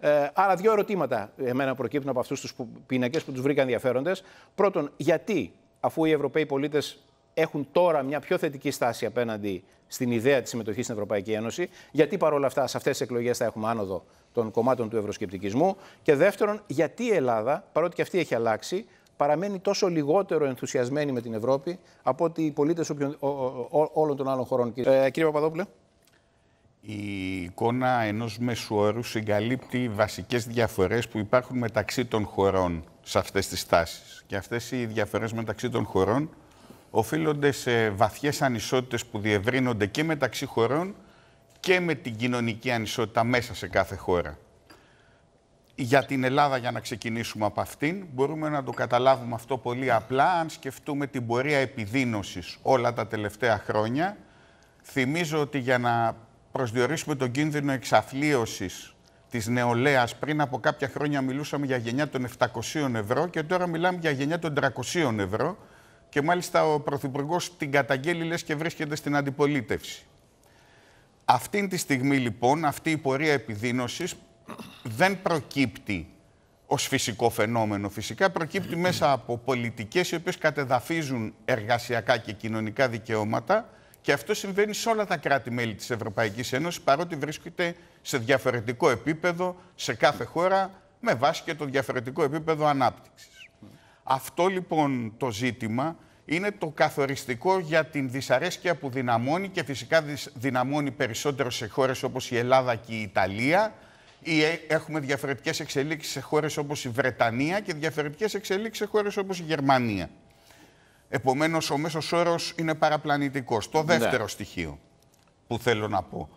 Ε, άρα, δύο ερωτήματα εμένα προκύπτουν από αυτούς τους πίνακες που τους βρήκα ενδιαφέροντες. Πρώτον, γιατί αφού οι Ευρωπαίοι πολίτες έχουν τώρα μια πιο θετική στάση απέναντι στην ιδέα της συμμετοχής στην Ευρωπαϊκή Ένωση, γιατί παρόλα αυτά σε αυτές τις εκλογές θα έχουμε άνοδο των κομμάτων του ευρωσκεπτικισμού. Και δεύτερον, γιατί η Ελλάδα, παρότι και αυτή έχει αλλάξει, παραμένει τόσο λιγότερο ενθουσιασμένη με την Ευρώπη από ότι οι πολίτες όλων των άλλων χωρών. Ε, κύριε Παπαδόπουλε η εικόνα ενός όρου συγκαλύπτει βασικές διαφορές που υπάρχουν μεταξύ των χωρών σε αυτές τις τάσεις. Και αυτές οι διαφορές μεταξύ των χωρών οφείλονται σε βαθιές ανισότητες που διευρύνονται και μεταξύ χωρών και με την κοινωνική ανισότητα μέσα σε κάθε χώρα. Για την Ελλάδα, για να ξεκινήσουμε από αυτήν, μπορούμε να το καταλάβουμε αυτό πολύ απλά αν σκεφτούμε την πορεία επιδείνωσης όλα τα τελευταία χρόνια. Θυμίζω ότι για να προσδιορίσουμε τον κίνδυνο εξαθλίωσης της νεολαίας. Πριν από κάποια χρόνια μιλούσαμε για γενιά των 700 ευρώ και τώρα μιλάμε για γενιά των 300 ευρώ και μάλιστα ο Πρωθυπουργός την καταγγέλει λες και βρίσκεται στην αντιπολίτευση. Αυτή τη στιγμή λοιπόν αυτή η πορεία επιδείνωσης δεν προκύπτει ως φυσικό φαινόμενο. Φυσικά προκύπτει μέσα από πολιτικές οι οποίες κατεδαφίζουν εργασιακά και κοινωνικά δικαιώματα και αυτό συμβαίνει σε όλα τα κράτη-μέλη της Ευρωπαϊκής Ένωσης, παρότι βρίσκεται σε διαφορετικό επίπεδο σε κάθε χώρα, με βάση και το διαφορετικό επίπεδο ανάπτυξης. Αυτό λοιπόν το ζήτημα είναι το καθοριστικό για την δυσαρέσκεια που δυναμώνει και φυσικά δυναμώνει περισσότερο σε χώρες όπως η Ελλάδα και η Ιταλία ή ε, έχουμε διαφορετικές εξελίξεις σε χώρες όπως η Βρετανία και διαφορετικές εξελίξεις σε χώρες όπως η Γερμανία. Επομένως, ο μέσος όρος είναι παραπλανητικός. Το ναι. δεύτερο στοιχείο που θέλω να πω.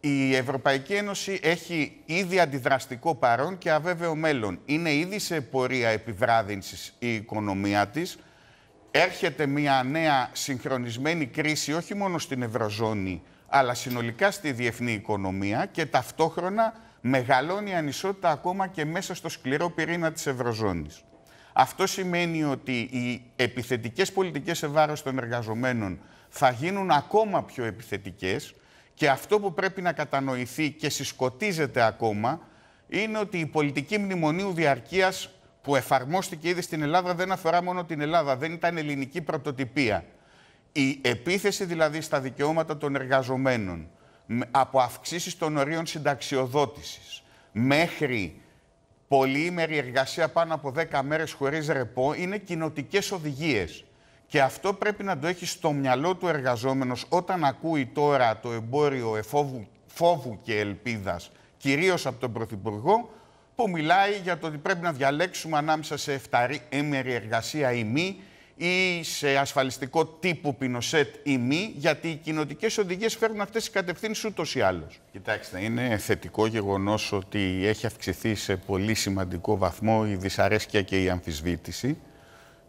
Η Ευρωπαϊκή Ένωση έχει ήδη αντιδραστικό παρόν και αβέβαιο μέλλον. Είναι ήδη σε πορεία επιβράδυνσης η οικονομία της. Έρχεται μια νέα συγχρονισμένη κρίση όχι μόνο στην Ευρωζώνη, αλλά συνολικά στη διεθνή οικονομία και ταυτόχρονα μεγαλώνει η ανισότητα ακόμα και μέσα στο σκληρό πυρήνα της Ευρωζώνης. Αυτό σημαίνει ότι οι επιθετικές πολιτικές σε βάρος των εργαζομένων θα γίνουν ακόμα πιο επιθετικές και αυτό που πρέπει να κατανοηθεί και συσκοτίζεται ακόμα είναι ότι η πολιτική μνημονίου διαρκείας που εφαρμόστηκε ήδη στην Ελλάδα δεν αφορά μόνο την Ελλάδα, δεν ήταν ελληνική πρωτοτυπία. Η επίθεση δηλαδή στα δικαιώματα των εργαζομένων από αυξήσεις των ορίων συνταξιοδότησης μέχρι πολυήμερη εργασία πάνω από 10 μέρες χωρίς ρεπό είναι κοινοτικές οδηγίες. Και αυτό πρέπει να το έχει στο μυαλό του εργαζόμενος όταν ακούει τώρα το εμπόριο εφόβου, φόβου και ελπίδας, κυρίως από τον Πρωθυπουργό, που μιλάει για το ότι πρέπει να διαλέξουμε ανάμεσα σε 7 εργασία ή μη, ή σε ασφαλιστικό τύπου πινοσέτ ή μη, γιατί οι κοινοτικές οδηγίες φέρνουν αυτές τις κατευθύνσεις ούτως ή άλλως. Κοιτάξτε, είναι θετικό γεγονός ότι έχει αυξηθεί σε πολύ σημαντικό βαθμό η δυσαρέσκεια και η αμφισβήτηση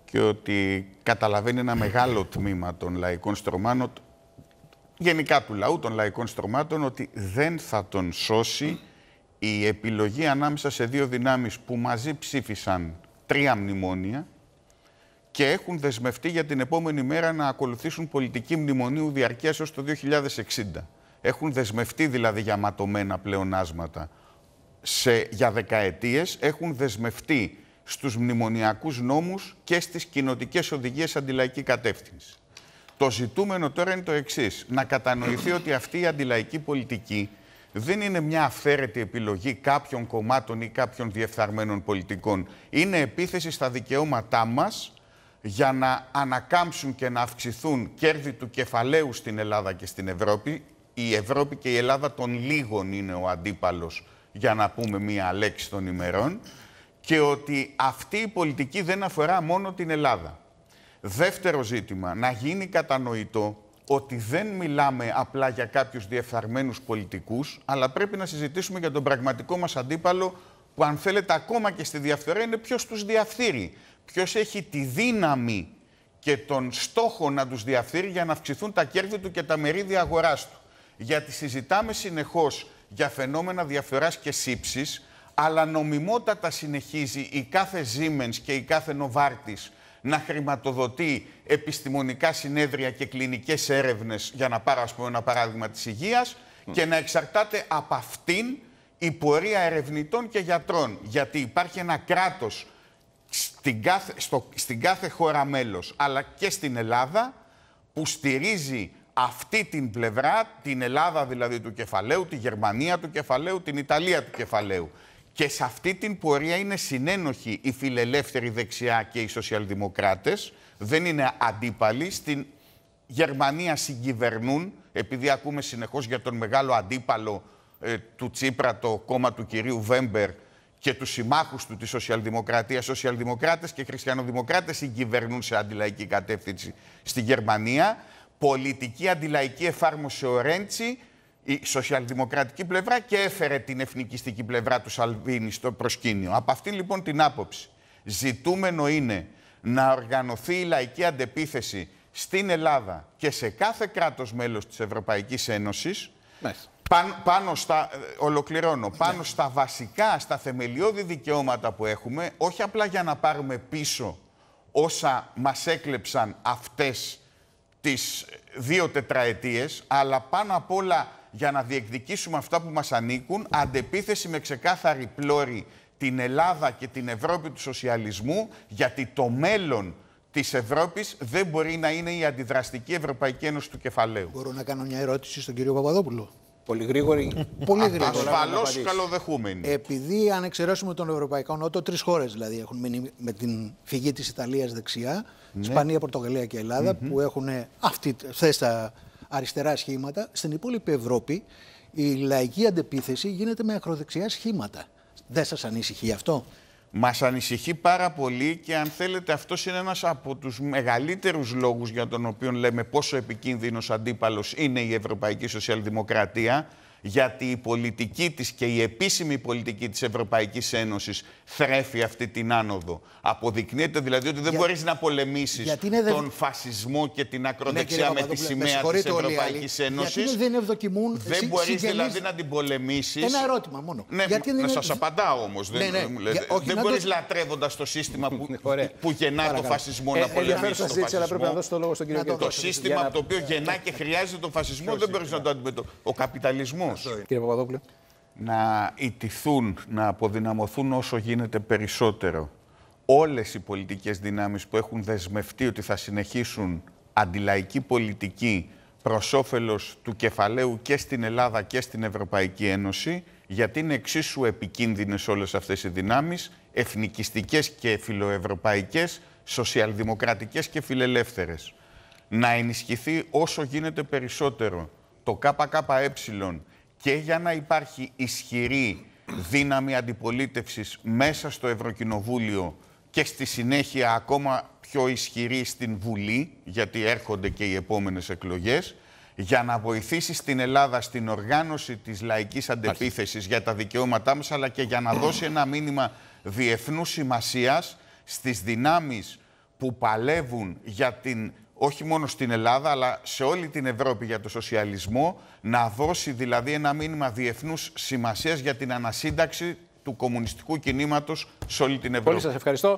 και ότι καταλαβαίνει ένα μεγάλο τμήμα των λαϊκών στρωμάτων, γενικά του λαού των λαϊκών στρωμάτων, ότι δεν θα τον σώσει η επιλογή ανάμεσα σε δύο δυνάμεις που μαζί ψήφισαν τρία μνημόνια, και έχουν δεσμευτεί για την επόμενη μέρα να ακολουθήσουν πολιτική μνημονίου διαρκείας έως το 2060. Έχουν δεσμευτεί δηλαδή για ματωμένα πλεονάσματα. Σε, για δεκαετίες έχουν δεσμευτεί στους μνημονιακούς νόμους και στις κοινοτικές οδηγίες αντιλαϊκή κατεύθυνση. Το ζητούμενο τώρα είναι το εξής: να κατανοηθεί ότι αυτή η αντιλαϊκή πολιτική δεν είναι μια αυθαίρετη επιλογή κάποιων κομμάτων ή κάποιων διεφθαρμένων πολιτικών. Είναι επίθεση στα δικαιώματά μας για να ανακάμψουν και να αυξηθούν κέρδη του κεφαλαίου στην Ελλάδα και στην Ευρώπη. Η Ευρώπη και η Ελλάδα των λίγων είναι ο αντίπαλος, για να πούμε μία λέξη των ημερών, και ότι αυτή η πολιτική δεν αφορά μόνο την Ελλάδα. Δεύτερο ζήτημα, να γίνει κατανοητό ότι δεν μιλάμε απλά για κάποιους διεφθαρμένους πολιτικούς, αλλά πρέπει να συζητήσουμε για τον πραγματικό μας αντίπαλο, που αν θέλετε ακόμα και στη διαφθορά είναι ποιος τους διαφθείρει. Ποιος έχει τη δύναμη και τον στόχο να τους διαφθείρει για να αυξηθούν τα κέρδη του και τα μερίδια αγοράς του. Γιατί συζητάμε συνεχώς για φαινόμενα διαφθοράς και σύψης, αλλά νομιμότατα συνεχίζει η κάθε Siemens και η κάθε Novartis να χρηματοδοτεί επιστημονικά συνέδρια και κλινικές έρευνες, για να πάρω ένα παράδειγμα της υγείας, και να εξαρτάται από αυτήν η πορεία ερευνητών και γιατρών. Γιατί υπάρχει ένα κράτος στην κάθε, στο, στην κάθε χώρα μέλος, αλλά και στην Ελλάδα, που στηρίζει αυτή την πλευρά, την Ελλάδα δηλαδή του κεφαλαίου, τη Γερμανία του κεφαλαίου, την Ιταλία του κεφαλαίου. Και σε αυτή την πορεία είναι συνένοχοι η φιλελεύθερη δεξιά και οι σοσιαλδημοκράτες. Δεν είναι αντίπαλοι. Στην Γερμανία συγκυβερνούν, επειδή ακούμε συνεχώς για τον μεγάλο αντίπαλο ε, του Τσίπρα, το κόμμα του κυρίου Βέμπερ και τους συμμάχους του της σοσιαλδημοκρατίας, σοσιαλδημοκράτες και χριστιανοδημοκράτες συγκυβερνούν σε αντιλαϊκή κατεύθυνση στη Γερμανία. Πολιτική αντιλαϊκή εφάρμοσε ο Ρέντσι, η σοσιαλδημοκρατική πλευρά και έφερε την εθνικιστική πλευρά του Σαλβίνη στο προσκήνιο. Από αυτή λοιπόν την άποψη ζητούμενο είναι να οργανωθεί η λαϊκή αντεπίθεση στην Ελλάδα και σε κάθε κράτος μέλος της Ευρωπαϊκής Ένωσης, Μες. Πάνω, στα, ε, ολοκληρώνω, ναι. πάνω στα βασικά, στα θεμελιώδη δικαιώματα που έχουμε, όχι απλά για να πάρουμε πίσω όσα μας έκλεψαν αυτές τις δύο τετραετίες, αλλά πάνω απ' όλα για να διεκδικήσουμε αυτά που μας ανήκουν, αντεπίθεση με ξεκάθαρη πλώρη την Ελλάδα και την Ευρώπη του σοσιαλισμού, γιατί το μέλλον της Ευρώπης δεν μπορεί να είναι η αντιδραστική Ευρωπαϊκή Ένωση του κεφαλαίου. Μπορώ να κάνω μια ερώτηση στον κύριο Παπαδόπουλο. Πολύ γρήγορη. Πολύ γρήγορη. Ασφαλώ καλοδεχούμενη. Επειδή αν εξαιρέσουμε τον Ευρωπαϊκό Νότο, τρεις χώρες δηλαδή έχουν μείνει με την φυγή της Ιταλίας δεξιά. Ναι. Ισπανία, Πορτογαλία και Ελλάδα, που έχουν αυτές τα αριστερά σχήματα. Στην υπόλοιπη Ευρώπη η λαϊκή αντεπίθεση γίνεται με ακροδεξιά σχήματα. Δεν σας ανησυχεί αυτό. Μας ανησυχεί πάρα πολύ και αν θέλετε αυτός είναι ένας από τους μεγαλύτερους λόγους για τον οποίο λέμε πόσο επικίνδυνος αντίπαλος είναι η Ευρωπαϊκή Σοσιαλδημοκρατία γιατί η πολιτική της και η επίσημη πολιτική της Ευρωπαϊκής Ένωσης θρέφει αυτή την άνοδο. Αποδεικνύεται δηλαδή ότι δεν Για... μπορείς να πολεμήσεις τον φασισμό και την ακροδεξιά ναι, με τη σημαία της Ευρωπαϊκής Ένωσης. Γιατί δεν ευδοκιμούν Δεν μπορείς συγγενείς... δηλαδή να την πολεμήσεις. Ένα ερώτημα μόνο. Ναι, γιατί δεν να σας απαντάω όμως. Ναι, ναι. Δεν, ναι, Όχι, δεν μπορείς το... λατρεύοντας το σύστημα που, ναι, που γεννά το φασισμό ε, να πολεμήσεις τον φασισμό. Το σύστημα το οποίο γεννά και χρειάζεται τον φασισμό δεν μπορείς να το αντιμετωπίσεις. Ο καπιταλισμός. Να ιτηθούν, να αποδυναμωθούν όσο γίνεται περισσότερο όλες οι πολιτικές δυνάμεις που έχουν δεσμευτεί ότι θα συνεχίσουν αντιλαϊκή πολιτική προς όφελος του κεφαλαίου και στην Ελλάδα και στην Ευρωπαϊκή Ένωση, γιατί είναι εξίσου επικίνδυνες όλες αυτές οι δυνάμεις, εθνικιστικές και φιλοευρωπαϊκές, σοσιαλδημοκρατικές και φιλελεύθερες. Να ενισχυθεί όσο γίνεται περισσότερο το ΚΚΕ και για να υπάρχει ισχυρή δύναμη αντιπολίτευσης μέσα στο Ευρωκοινοβούλιο και στη συνέχεια ακόμα πιο ισχυρή στην Βουλή, γιατί έρχονται και οι επόμενες εκλογές, για να βοηθήσει στην Ελλάδα στην οργάνωση της λαϊκής αντεπίθεσης για τα δικαιώματά μας, αλλά και για να δώσει ένα μήνυμα διεθνούς σημασίας στις δυνάμεις που παλεύουν για την όχι μόνο στην Ελλάδα, αλλά σε όλη την Ευρώπη για το σοσιαλισμό, να δώσει δηλαδή ένα μήνυμα διεθνούς σημασίας για την ανασύνταξη του κομμουνιστικού κινήματος σε όλη την Ευρώπη. Πολύ σας ευχαριστώ.